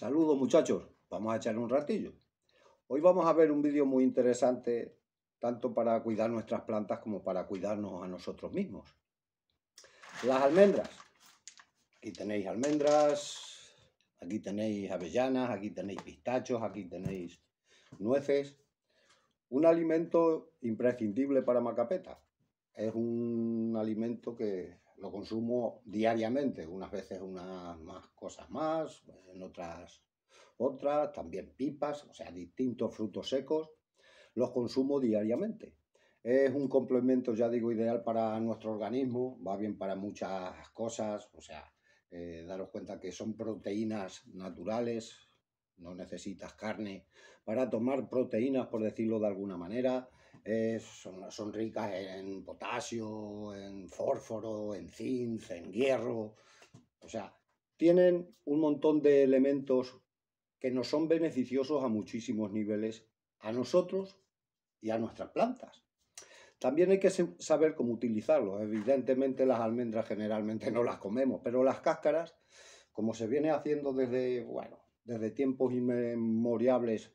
Saludos muchachos, vamos a echar un ratillo. Hoy vamos a ver un vídeo muy interesante tanto para cuidar nuestras plantas como para cuidarnos a nosotros mismos. Las almendras. Aquí tenéis almendras, aquí tenéis avellanas, aquí tenéis pistachos, aquí tenéis nueces. Un alimento imprescindible para Macapeta. Es un alimento que lo consumo diariamente, unas veces unas más cosas más, en otras otras, también pipas, o sea, distintos frutos secos, los consumo diariamente. Es un complemento, ya digo, ideal para nuestro organismo, va bien para muchas cosas, o sea, eh, daros cuenta que son proteínas naturales, no necesitas carne para tomar proteínas, por decirlo de alguna manera, son, son, ricas en potasio, en fósforo, en zinc, en hierro. O sea, tienen un montón de elementos que nos son beneficiosos a muchísimos niveles, a nosotros y a nuestras plantas. También hay que saber cómo utilizarlos. Evidentemente las almendras generalmente no las comemos, pero las cáscaras, como se viene haciendo desde, bueno, desde tiempos inmemoriales,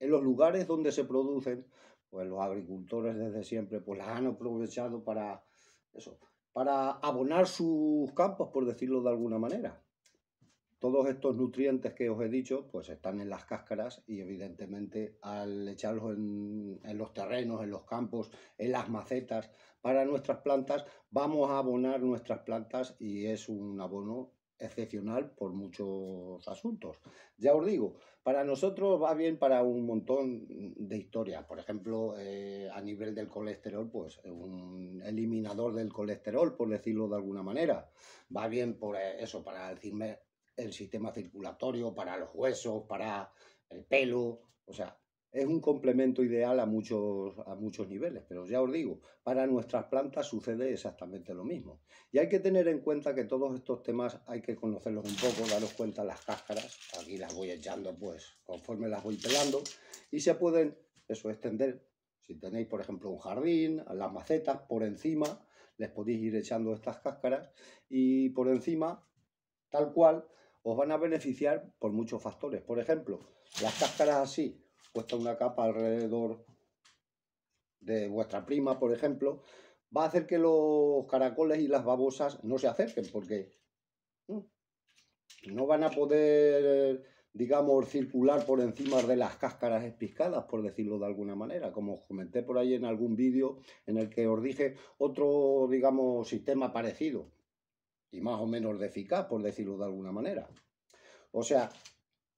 en los lugares donde se producen, pues los agricultores desde siempre pues las han aprovechado para eso, para abonar sus campos, por decirlo de alguna manera. Todos estos nutrientes que os he dicho, pues están en las cáscaras y evidentemente al echarlos en, en los terrenos, en los campos, en las macetas para nuestras plantas, vamos a abonar nuestras plantas y es un abono excepcional por muchos asuntos. Ya os digo, para nosotros va bien para un montón de historias. Por ejemplo, eh, a nivel del colesterol, pues un eliminador del colesterol, por decirlo de alguna manera. Va bien por eh, eso, para decirme el sistema circulatorio, para los huesos, para el pelo. O sea, es un complemento ideal a muchos, a muchos niveles, pero ya os digo, para nuestras plantas sucede exactamente lo mismo. Y hay que tener en cuenta que todos estos temas hay que conocerlos un poco, daros cuenta las cáscaras, aquí las voy echando pues conforme las voy pelando, y se pueden, eso, extender, si tenéis por ejemplo un jardín, las macetas por encima, les podéis ir echando estas cáscaras y por encima, tal cual, os van a beneficiar por muchos factores. Por ejemplo, las cáscaras así, una capa alrededor de vuestra prima, por ejemplo, va a hacer que los caracoles y las babosas no se acerquen porque mm, no van a poder, digamos, circular por encima de las cáscaras espiscadas, por decirlo de alguna manera, como os comenté por ahí en algún vídeo en el que os dije otro, digamos, sistema parecido y más o menos de eficaz, por decirlo de alguna manera. O sea,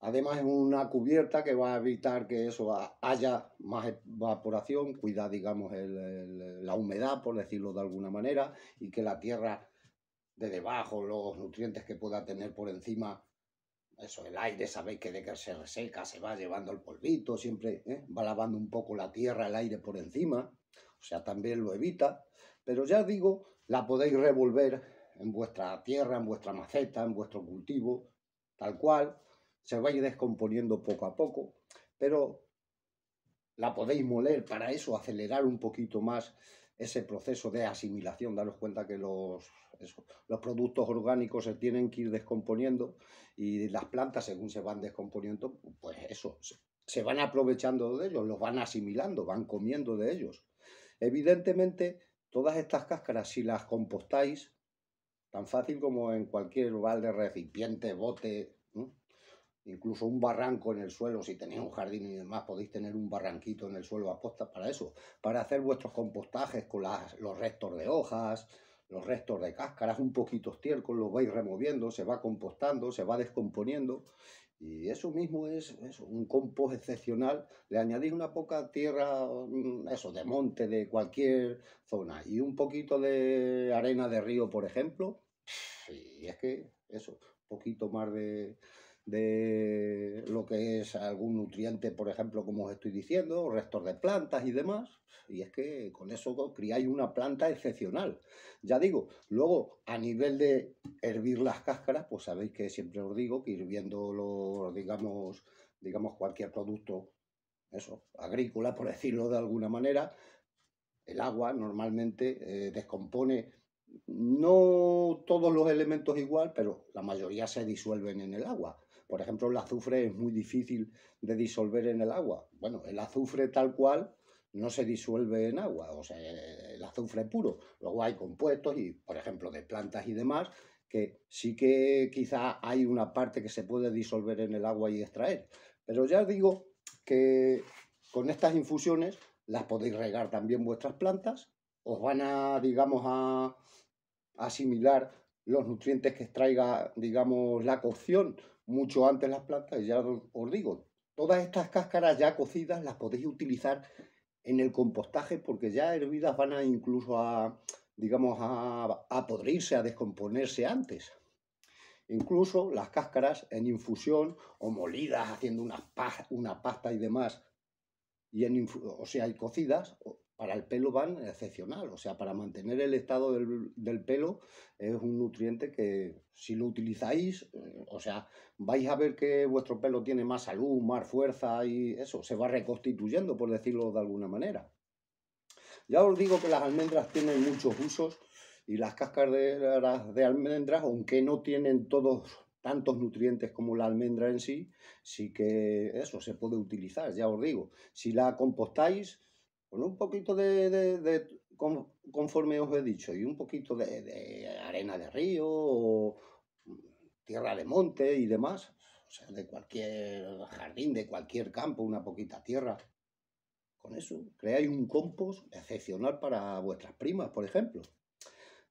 Además es una cubierta que va a evitar que eso haya más evaporación, cuida digamos la humedad por decirlo de alguna manera y que la tierra de debajo, los nutrientes que pueda tener por encima, eso el aire, sabéis que de que se reseca se va llevando el polvito, siempre ¿eh? va lavando un poco la tierra, el aire por encima, o sea también lo evita, pero ya digo, la podéis revolver en vuestra tierra, en vuestra maceta, en vuestro cultivo, tal cual se va a ir descomponiendo poco a poco, pero la podéis moler para eso, acelerar un poquito más ese proceso de asimilación, daros cuenta que los, los productos orgánicos se tienen que ir descomponiendo y las plantas según se van descomponiendo, pues eso, se van aprovechando de ellos, los van asimilando, van comiendo de ellos. Evidentemente, todas estas cáscaras, si las compostáis, tan fácil como en cualquier balde, recipiente, bote, incluso un barranco en el suelo, si tenéis un jardín y demás, podéis tener un barranquito en el suelo aposta para eso, para hacer vuestros compostajes con los restos de hojas, los restos de cáscaras, un poquito estiércol, los vais removiendo, se va compostando, se va descomponiendo, y eso mismo es, es un compost excepcional, le añadís una poca tierra, mm, eso, de monte, de cualquier zona, y un poquito de arena de río, por ejemplo, y es que eso, un poquito más de de lo que es algún nutriente, por ejemplo, como os estoy diciendo, restos de plantas y demás. Y es que con eso criáis una planta excepcional. Ya digo, luego a nivel de hervir las cáscaras, pues sabéis que siempre os digo que hirviendo los, digamos, digamos cualquier producto, eso, agrícola, por decirlo de alguna manera, el agua normalmente eh, descompone no todos los elementos igual, pero la mayoría se disuelven en el agua. Por ejemplo, el azufre es muy difícil de disolver en el agua. Bueno, el azufre tal cual no se disuelve en agua, o sea, el azufre puro. Luego hay compuestos, y, por ejemplo, de plantas y demás, que sí que quizá hay una parte que se puede disolver en el agua y extraer. Pero ya os digo que con estas infusiones las podéis regar también vuestras plantas, os van a, digamos, a asimilar los nutrientes que extraiga, digamos, la cocción mucho antes las plantas, y ya os digo, todas estas cáscaras ya cocidas las podéis utilizar en el compostaje porque ya hervidas van a incluso a, digamos, a, a podrirse, a descomponerse antes. Incluso las cáscaras en infusión o molidas haciendo una, pasta, una pasta y demás, y en, o sea, y cocidas, para el pelo van excepcional, o sea, para mantener el estado del, pelo es un nutriente que si lo utilizáis, eh, o sea, vais a ver que vuestro pelo tiene más salud, más fuerza y eso, se va reconstituyendo, por decirlo de alguna manera. Ya os digo que las almendras tienen muchos usos y las cáscaras de, de almendras, aunque no tienen todos tantos nutrientes como la almendra en sí, sí que eso se puede utilizar, ya os digo. Si la compostáis, con un poquito de, conforme os he dicho, y un poquito de, de, arena de río, o mm, tierra de monte y demás, o sea, de cualquier jardín, de cualquier campo, una poquita tierra. Con eso creáis un compost excepcional para vuestras primas, por ejemplo.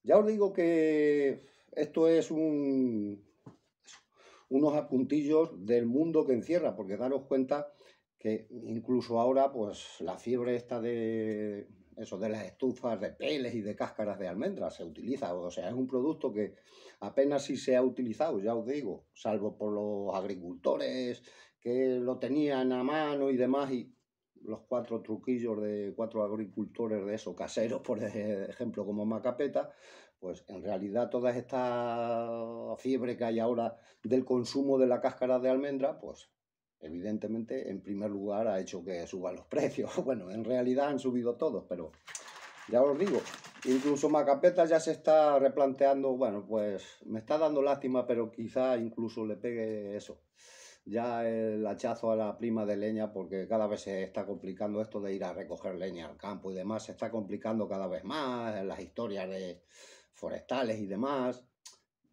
Ya os digo que esto es un, unos apuntillos del mundo que encierra, porque daros cuenta que incluso ahora, pues la fiebre esta de eso, de las estufas de peles y de cáscaras de almendras se utiliza. O sea, es un producto que apenas si se ha utilizado, ya os digo, salvo por los agricultores que lo tenían a mano y demás, y los cuatro truquillos de cuatro agricultores de eso, caseros, por ejemplo, como Macapeta, pues en realidad toda esta fiebre que hay ahora del consumo de la cáscara de almendra, pues evidentemente, en primer lugar, ha hecho que suban los precios. Bueno, en realidad han subido todos, pero ya os digo, incluso Macapeta ya se está replanteando, bueno, pues me está dando lástima, pero quizá incluso le pegue eso. Ya el hachazo a la prima de leña, porque cada vez se está complicando esto de ir a recoger leña al campo y demás, se está complicando cada vez más, en las historias forestales y demás.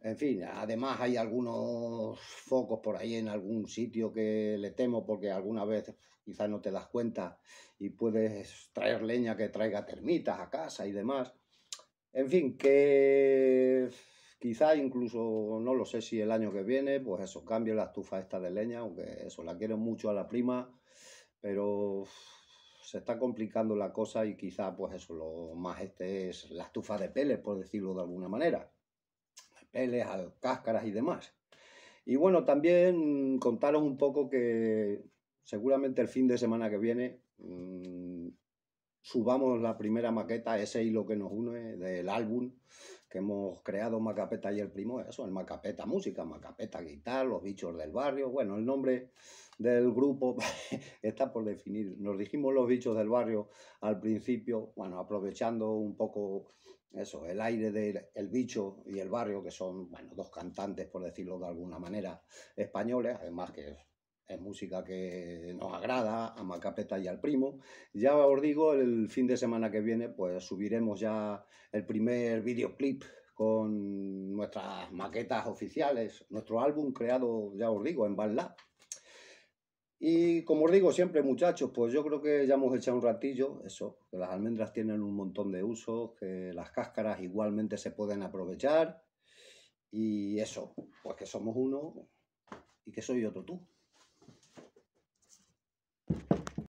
En fin, además hay algunos focos por ahí en algún sitio que le temo porque alguna vez quizás no te das cuenta y puedes traer leña que traiga termitas a casa y demás. En fin, que quizá incluso, no lo sé si el año que viene, pues eso, cambia la estufa esta de leña, aunque eso, la quiero mucho a la prima, pero se está complicando la cosa y quizá, pues eso, lo más este es la estufa de peles, por decirlo de alguna manera papeles, cáscaras y demás. Y bueno, también contaros un poco que seguramente el fin de semana que viene mm, subamos la primera maqueta, ese hilo que nos une del álbum que hemos creado Macapeta y el Primo, eso, el Macapeta Música, Macapeta Guitar, Los Bichos del Barrio, bueno, el nombre del grupo está por definir. Nos dijimos Los Bichos del Barrio al principio, bueno, aprovechando un poco eso, el aire del el bicho y el barrio, que son, bueno, dos cantantes, por decirlo de alguna manera, españoles, además que es música que nos agrada, a Macapeta y al primo. Ya os digo, el fin de semana que viene, pues subiremos ya el primer videoclip con nuestras maquetas oficiales, nuestro álbum creado, ya os digo, en Lab. Y como os digo siempre, muchachos, pues yo creo que ya hemos echado un ratillo, eso, que las almendras tienen un montón de usos, que las cáscaras igualmente se pueden aprovechar. Y eso, pues que somos uno y que soy otro tú.